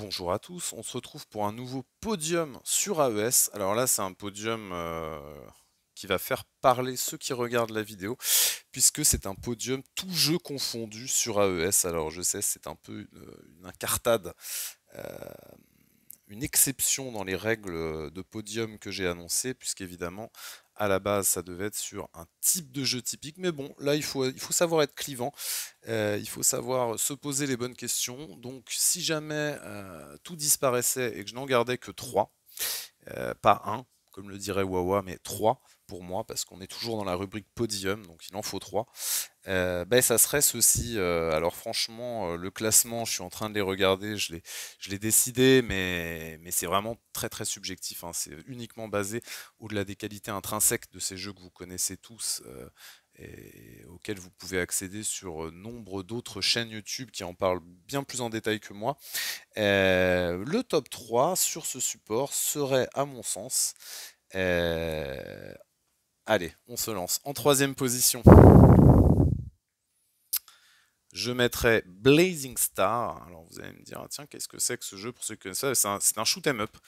Bonjour à tous, on se retrouve pour un nouveau podium sur AES. Alors là, c'est un podium euh, qui va faire parler ceux qui regardent la vidéo, puisque c'est un podium tout jeu confondu sur AES. Alors je sais, c'est un peu euh, une, incartade, euh, une exception dans les règles de podium que j'ai annoncé, puisqu'évidemment, à la base, ça devait être sur un type de jeu typique. Mais bon, là, il faut, il faut savoir être clivant. Euh, il faut savoir se poser les bonnes questions. Donc, si jamais euh, tout disparaissait et que je n'en gardais que 3, euh, pas un comme le dirait Wawa, mais trois pour moi, parce qu'on est toujours dans la rubrique podium, donc il en faut trois, euh, ben, ça serait ceci. Euh, alors franchement, euh, le classement, je suis en train de les regarder, je l'ai, décidé, mais, mais c'est vraiment très très subjectif. Hein. C'est uniquement basé au-delà des qualités intrinsèques de ces jeux que vous connaissez tous, et auquel vous pouvez accéder sur euh, nombre d'autres chaînes YouTube qui en parlent bien plus en détail que moi. Euh, le top 3 sur ce support serait, à mon sens, euh, allez, on se lance. En troisième position, je mettrai Blazing Star. Alors vous allez me dire, ah, tiens, qu'est-ce que c'est que ce jeu pour ceux qui connaissent ça C'est un, un shoot 'em up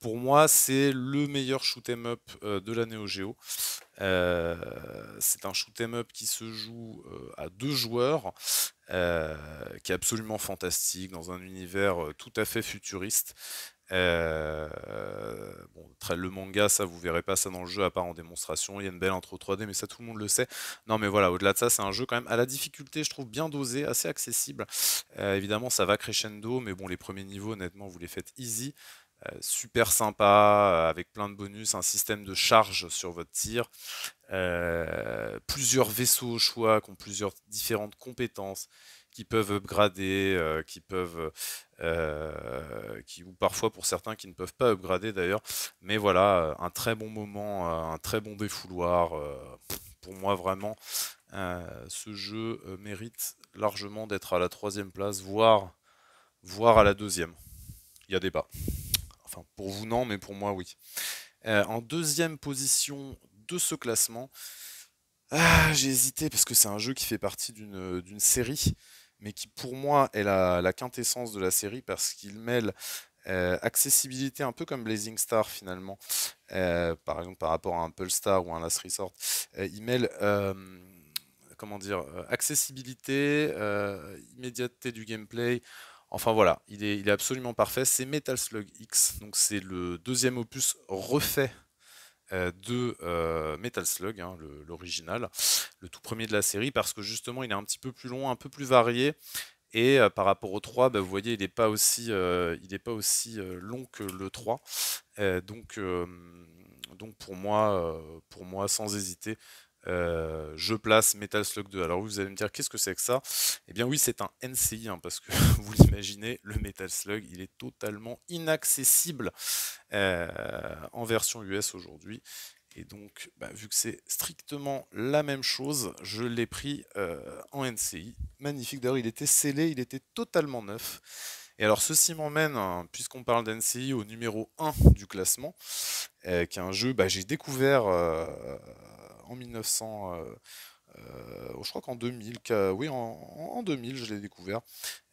pour moi, c'est le meilleur shoot'em up euh, de la Neo Geo. c'est un shoot'em up qui se joue euh, à deux joueurs, euh, qui est absolument fantastique dans un univers tout à fait futuriste. Bon, le manga, ça vous verrez pas ça dans le jeu à part en démonstration. Il y a une belle intro 3D, mais ça tout le monde le sait. Non, mais voilà, au-delà de ça, c'est un jeu quand même à la difficulté, je trouve bien dosé, assez accessible. évidemment, ça va crescendo, mais bon, les premiers niveaux, honnêtement, vous les faites easy. Euh, super sympa, euh, avec plein de bonus, un système de charge sur votre tir, euh, plusieurs vaisseaux au choix qui ont plusieurs différentes compétences qui peuvent upgrader, qui peuvent, qui, ou parfois pour certains qui ne peuvent pas upgrader d'ailleurs. Mais voilà, un très bon moment, un très bon défouloir. pour moi, vraiment, ce jeu mérite largement d'être à la troisième place, voire, voire à la deuxième. Il y a des débat. Enfin, pour vous, non, mais pour moi, oui. Euh, en deuxième position de ce classement, ah, j'ai hésité parce que c'est un jeu qui fait partie d'une euh, série, mais qui pour moi est la, quintessence de la série parce qu'il mêle euh, accessibilité un peu comme Blazing Star finalement, par exemple par rapport à un Pulse Star ou un Last Resort. il mêle comment dire, accessibilité, immédiateté du gameplay, Enfin voilà, il est, absolument parfait. C'est Metal Slug X, donc c'est le deuxième opus refait euh, de euh, Metal Slug, hein, l'original, le, tout premier de la série, parce que justement il est un petit peu plus long, un peu plus varié. Et euh, par rapport au 3, bah, vous voyez, il n'est pas aussi, long que le 3. donc, pour moi, sans hésiter, euh, je place Metal Slug 2. Alors vous allez me dire qu'est-ce que c'est que ça Eh bien oui c'est un NCI hein, parce que vous l'imaginez, le Metal Slug il est totalement inaccessible euh, en version US aujourd'hui. Et donc bah, vu que c'est strictement la même chose, je l'ai pris euh, en NCI. Magnifique d'ailleurs il était scellé, il était totalement neuf. Et alors ceci m'emmène, hein, puisqu'on parle d'NCI, au numéro 1 du classement, qui est un jeu que bah, j'ai découvert en 1900. Euh, euh, je crois qu'en 2000, oui, en, 2000, je l'ai découvert.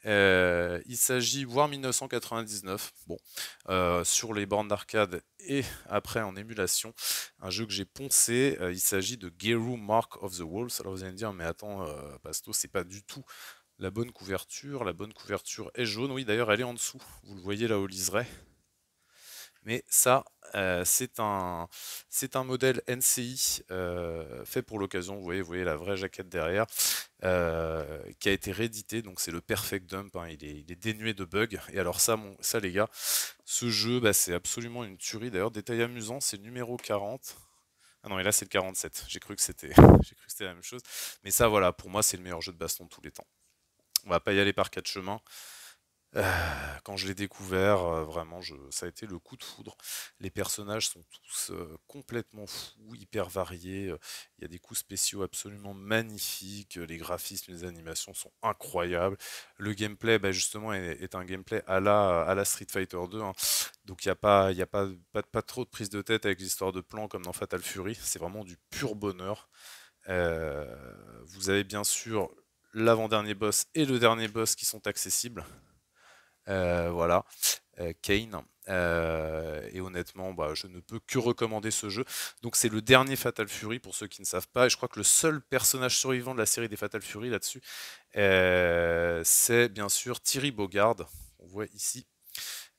Euh, il s'agit, voire 1999, bon, sur les bornes d'arcade et après en émulation, un jeu que j'ai poncé. il s'agit de Geru Mark of the Wolves. Alors vous allez me dire, mais attends, Pasto, c'est pas du tout la bonne couverture. La bonne couverture est jaune. Oui, d'ailleurs, elle est en dessous. Vous le voyez là au liseré. Mais ça, euh, c'est un, modèle NCI euh, fait pour l'occasion. Vous voyez, vous voyez la vraie jaquette derrière, euh, qui a été réédité. Donc c'est le perfect dump. Hein. il, est, dénué de bugs. Et alors ça, ça les gars, ce jeu, bah, c'est absolument une tuerie. D'ailleurs, détail amusant, c'est numéro 40. Ah non, et là c'est le 47. J'ai cru que c'était, la même chose. Mais ça, voilà, pour moi, c'est le meilleur jeu de baston de tous les temps. On va pas y aller par quatre chemins. Euh, quand je l'ai découvert, euh, vraiment, ça a été le coup de foudre. Les personnages sont tous euh, complètement fous, hyper variés. Il y a des coups spéciaux absolument magnifiques. Les graphismes, les animations sont incroyables. Le gameplay, bah, justement, est, un gameplay à la, Street Fighter 2. Hein. Donc il n'y a, pas, trop de prise de tête avec l'histoire de plan comme dans Fatal Fury. C'est vraiment du pur bonheur. vous avez bien sûr l'avant-dernier boss et le dernier boss qui sont accessibles. Euh, voilà, euh, Kane. Euh, et honnêtement, bah, je ne peux que recommander ce jeu. Donc c'est le dernier Fatal Fury pour ceux qui ne savent pas. Et je crois que le seul personnage survivant de la série des Fatal Fury là-dessus, c'est bien sûr Thierry Bogard. On voit ici.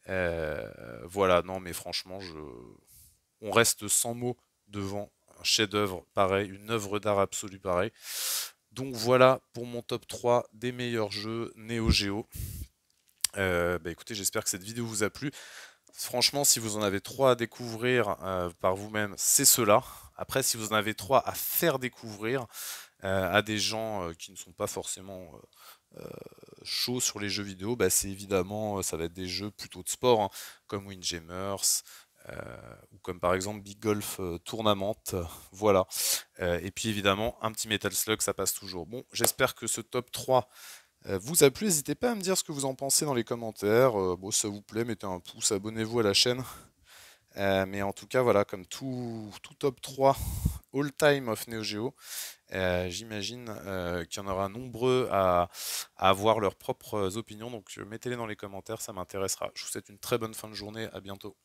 voilà, non mais franchement, je... on reste sans mots devant un chef-d'œuvre pareil, une œuvre d'art absolue pareil. Donc voilà pour mon top 3 des meilleurs jeux Neo Geo. Euh, bah, écoutez, j'espère que cette vidéo vous a plu. Franchement, si vous en avez trois à découvrir euh, par vous-même, c'est cela. Après, si vous en avez trois à faire découvrir euh, à des gens qui ne sont pas forcément chauds sur les jeux vidéo, bah, c'est évidemment, ça va être des jeux plutôt de sport, comme hein, comme Windjammers, ou comme par exemple Big Golf Tournament, voilà. et puis évidemment, un petit Metal Slug, ça passe toujours. Bon, j'espère que ce top 3 euh, vous a plu. N'hésitez pas à me dire ce que vous en pensez dans les commentaires. Euh, bon, ça vous plaît, mettez un pouce, abonnez-vous à la chaîne. Euh, mais en tout cas, voilà, comme tout, top 3 all-time of Neo Geo, j'imagine qu'il y en aura nombreux à, à, avoir leurs propres opinions. Donc mettez-les dans les commentaires, ça m'intéressera. Je vous souhaite une très bonne fin de journée, à bientôt.